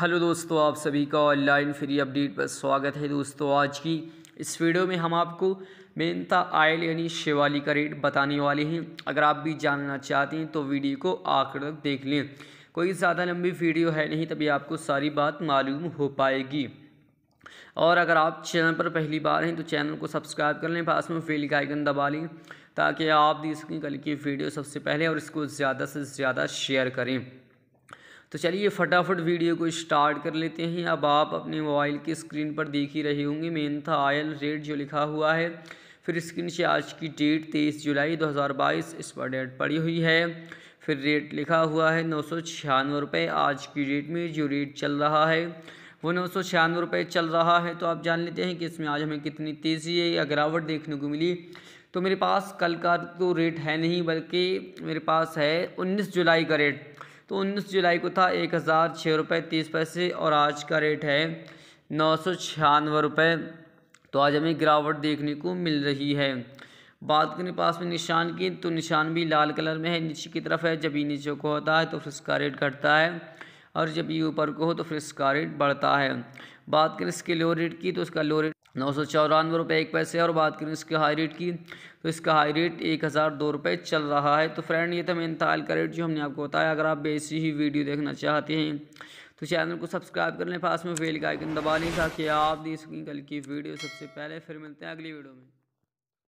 hello दोस्तों आप सभी का ऑनलाइन फ्री अपडेट पर स्वागत है दोस्तों आज की इस वीडियो में हम आपको मेनता आयल यानी शिवाली का रेट बताने वाले हैं अगर आप भी जानना चाहते हैं तो वीडियो को आखिर तक देख लें कोई ज़्यादा लंबी वीडियो है नहीं तभी आपको सारी बात मालूम हो पाएगी और अगर आप चैनल पर पहली बार हैं तो चैनल को सब्सक्राइब कर लें पास में फेल का आइकन दबा लें ताकि आप देख सकें कल की वीडियो सबसे पहले और इसको ज़्यादा से ज़्यादा शेयर करें तो चलिए फटाफट वीडियो को स्टार्ट कर लेते हैं अब आप अपने मोबाइल की स्क्रीन पर देख ही रहे होंगे मेन था आयल रेट जो लिखा हुआ है फिर स्क्रीन से आज की डेट तेईस जुलाई बाईस इस पर डेट पड़ी हुई है फिर रेट लिखा हुआ है नौ सौ छियानवे रुपये आज की डेट में जो रेट चल रहा है वो नौ सौ छियानवे रुपये चल रहा है तो आप जान लेते हैं कि इसमें आज हमें कितनी तेज़ी है या गिरावट देखने को मिली तो मेरे पास कल का तो रेट है नहीं बल्कि मेरे पास है उन्नीस जुलाई का रेट तो उन्नीस जुलाई को था एक हज़ार छः रुपये तीस पैसे और आज का रेट है नौ सौ छियानवे रुपये तो आज हमें गिरावट देखने को मिल रही है बात करें पास में निशान की तो निशान भी लाल कलर में है नीचे की तरफ है जब ये नीचे को होता है तो फिर इसका रेट घटता है और जब ये ऊपर को हो तो फिर इसका रेट बढ़ता है बात करें इसके लो रेट की तो उसका लो रेट नौ सौ चौरानवे रुपये एक पैसे और बात करें इसके हाई रेट की तो इसका हाई रेट एक हज़ार दो रुपये चल रहा है तो फ्रेंड ये था मेन था का रेट जो हमने आपको बताया अगर आप बेसी ही वीडियो देखना चाहते हैं तो चैनल को सब्सक्राइब कर लें पास में बेल का आइकन दबा लें ताकि आप देख सकें कल की वीडियो सबसे पहले फिर मिलते हैं अगली वीडियो में